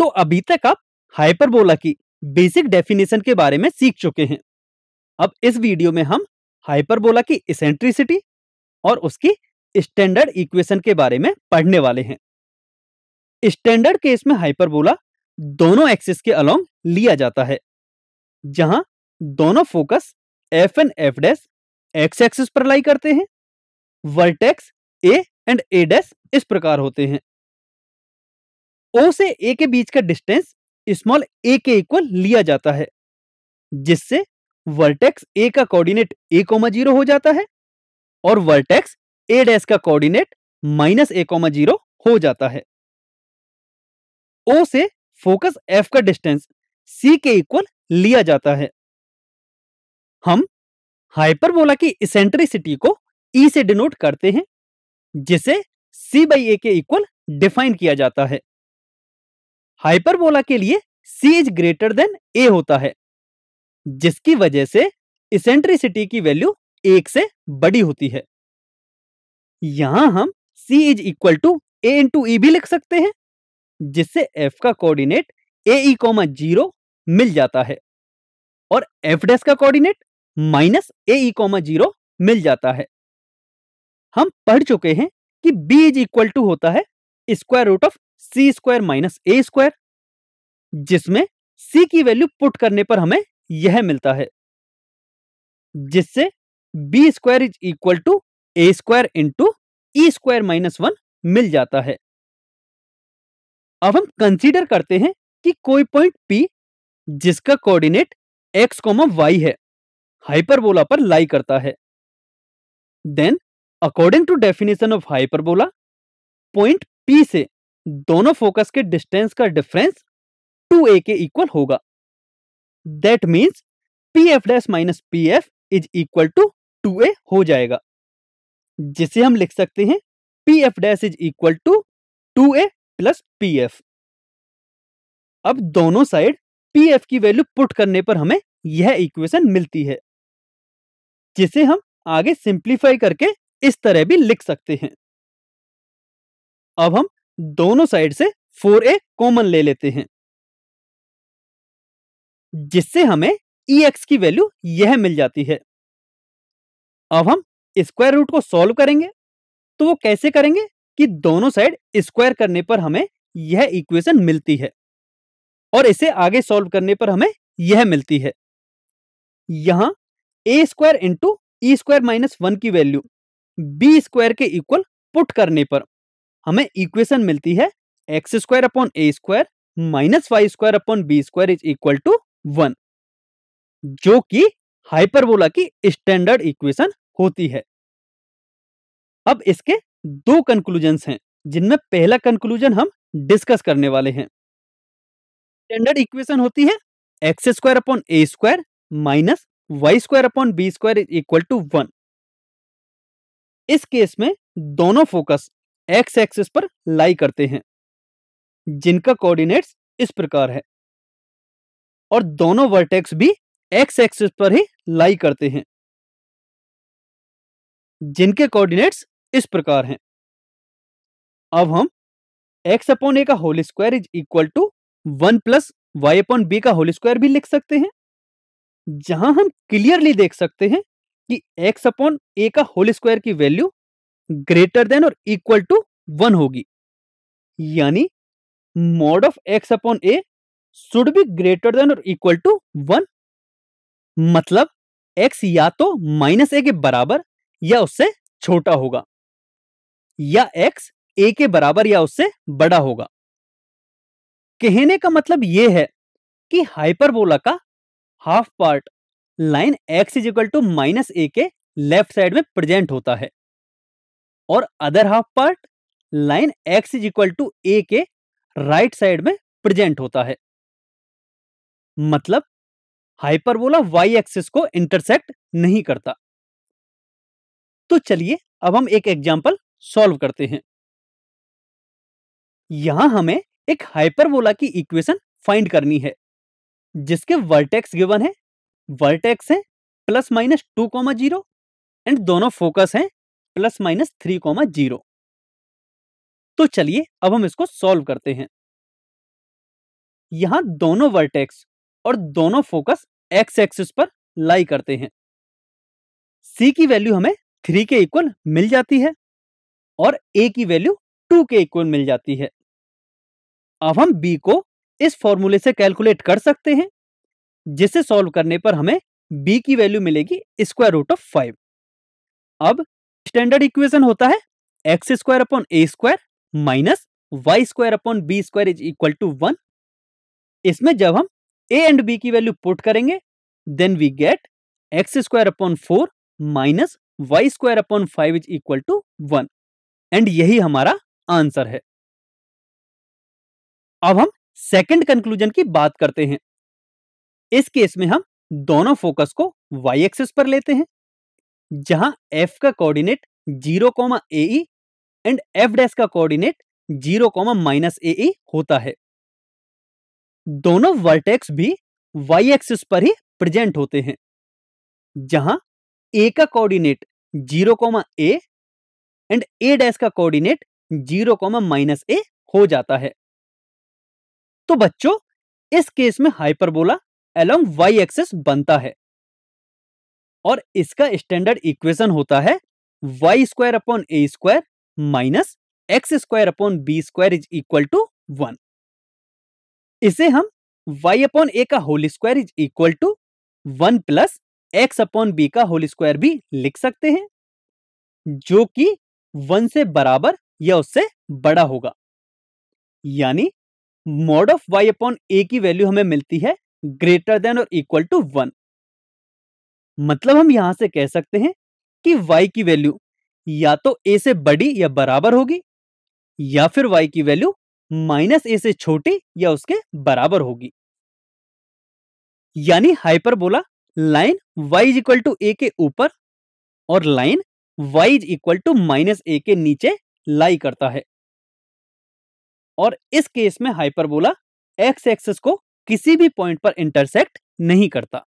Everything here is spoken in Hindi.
तो अभी तक आप हाइपरबोला की बेसिक डेफिनेशन के बारे में सीख चुके हैं अब इस वीडियो में हम हाइपरबोला की इसेंट्रिसिटी और उसकी स्टैंडर्ड इक्वेशन के बारे में पढ़ने वाले हैं स्टैंडर्ड केस में हाइपरबोला दोनों एक्सिस के अलोंग लिया जाता है जहां दोनों focus F and F dash X axis पर लाई करते हैं vertex A and A dash इस प्रकार होते हैं ओ से ए के बीच का डिस्टेंस स्मॉल ए के इक्वल लिया जाता है जिससे वर्टेक्स ए का कोऑर्डिनेट ए कोमा जीरो हो जाता है और वर्टेक्स ए डैश का coordinate minus A comma zero हो जाता है ओ से फोकस एफ का डिस्टेंस सी के इक्वल लिया जाता है हम हाइपरबोला की इसेंट्रिसिटी को ई e से डिनोट करते हैं जिसे सी बाई ए के इक्वल डिफाइन किया जाता है हाइपरबोला के लिए C is greater than A होता है जिसकी वजह से इसेंट्रिसिटी की वैल्यू एक से बड़ी होती है यहां हम C is equal to A into E भी लिख सकते हैं जिससे एफ का coordinate A E comma zero मिल जाता है और एफ डेस का coordinate minus A E comma zero मिल जाता है हम पढ़ चुके हैं कि बी इज इक्वल टू होता है square root of C square minus A square जिसमें सी की वैल्यू पुट करने पर हमें यह मिलता है जिससे B square is equal to A square into E square minus one मिल जाता है अब हम कंसीडर करते हैं कि कोई पॉइंट पी जिसका कोऑर्डिनेट एक्स कॉमा वाई है हाइपरबोला पर लाई करता है then according to definition of hyperbola point P से दोनों फोकस के डिस्टेंस का डिफरेंस 2a के इक्वल होगा that means P F dash minus P F is equal to two A हो जाएगा जिसे हम लिख सकते हैं P F dash is equal to two A plus P F अब दोनों साइड पी एफ की वैल्यू पुट करने पर हमें यह इक्वेशन मिलती है जिसे हम आगे सिंप्लीफाई करके इस तरह भी लिख सकते हैं अब हम दोनों साइड से फोर ए कॉमन ले लेते हैं जिससे हमें ई e एक्स की वैल्यू यह मिल जाती है अब हम स्क्वायर रूट को सॉल्व करेंगे तो वो कैसे करेंगे कि दोनों साइड स्क्वायर करने पर हमें यह इक्वेशन मिलती है और इसे आगे सॉल्व करने पर हमें यह मिलती है यहां A square into E square minus one की वैल्यू बी स्क्वायर के इक्वल पुट करने पर हमें इक्वेशन मिलती है x square upon A square minus Y square upon B square is equal to one जो कि हाइपरबोला की स्टैंडर्ड इक्वेशन होती है अब इसके दो कंक्लूजन हैं जिनमें पहला कंक्लूजन हम डिस्कस करने वाले हैं स्टैंडर्ड इक्वेशन होती है x square upon A square minus Y square upon B square is equal to one इस केस में दोनों फोकस एक्स एक्सिस पर लाई करते हैं जिनका कोऑर्डिनेट्स इस प्रकार है और दोनों वर्टेक्स भी एक्स एक्सिस पर ही लाई करते हैं जिनके कोऑर्डिनेट्स इस प्रकार हैं अब हम एक्स अपॉन ए का whole square is equal to one plus Y upon B का होल स्क्वायर भी लिख सकते हैं जहां हम क्लियरली देख सकते हैं कि एक्स अपॉन ए का होल स्क्वायर की वैल्यू ग्रेटर देन और इक्वल टू वन होगी यानी mod of X upon A should be greater than और इक्वल टू वन मतलब एक्स या तो माइनस ए के बराबर या उससे छोटा होगा या एक्स ए के बराबर या उससे बड़ा होगा कहने का मतलब यह है कि हाइपरबोला का half part line x is equal to minus a के लेफ्ट साइड में प्रेजेंट होता है और other half part line x is equal to a के राइट साइड में प्रेजेंट होता है मतलब हाइपरबोला वाई एक्सिस को इंटरसेक्ट नहीं करता तो चलिए अब हम एक एग्जाम्पल सॉल्व करते हैं यहां हमें एक हाइपरबोला की इक्वेशन फाइंड करनी है जिसके वर्टेक्स गिवन है वर्टेक्स है plus minus two comma zero and दोनों फोकस हैं plus minus three comma zero तो चलिए अब हम इसको सॉल्व करते हैं यहां दोनों वर्टेक्स और दोनों फोकस एक्स एक्सिस पर लाई करते हैं सी की वैल्यू हमें थ्री के इक्वल मिल जाती है और ए की वैल्यू टू के इक्वल मिल जाती है अब हम बी को इस फॉर्मूले से कैलकुलेट कर सकते हैं जिसे सॉल्व करने पर हमें बी की वैल्यू मिलेगी स्क्वायर रूट ऑफ फाइव अब स्टैंडर्ड इक्वेशन होता है x square upon A square minus Y square upon B square is equal to one इसमें जब हम ए एंड बी की वैल्यू पुट करेंगे then we get x square upon four minus Y square upon five is equal to one and यही हमारा आंसर है अब हम सेकंड कंक्लूजन की बात करते हैं इस केस में हम दोनों फोकस को वाई एक्सिस पर लेते हैं जहां एफ का coordinate zero comma a and F dash का coordinate zero comma minus a होता है दोनों वर्टेक्स भी वाई एक्सिस पर ही प्रेजेंट होते हैं जहां ए का coordinate zero comma a and A dash का coordinate zero comma minus a हो जाता है तो बच्चों इस केस में हाइपरबोला एलोंग वाई एक्सिस बनता है और इसका स्टैंडर्ड इक्वेशन होता है y square upon A square minus x square upon B square is equal to one इसे हम वाई अपॉन ए का whole square is equal to one plus x upon B का होल स्क्वायर भी लिख सकते हैं जो कि वन से बराबर या उससे बड़ा होगा यानी mod of y upon a की वैल्यू हमें मिलती है ग्रेटर देन और इक्वल टू वन मतलब हम यहां से कह सकते हैं कि y की वैल्यू या तो a से बड़ी या बराबर होगी या फिर y की वैल्यू माइनस ए से छोटी या उसके बराबर होगी यानी hyperbola line y is equal to a के ऊपर और line y is equal to minus a के नीचे लाई करता है और इस केस में हाइपरबोला एक्स एक्सिस को किसी भी पॉइंट पर इंटरसेक्ट नहीं करता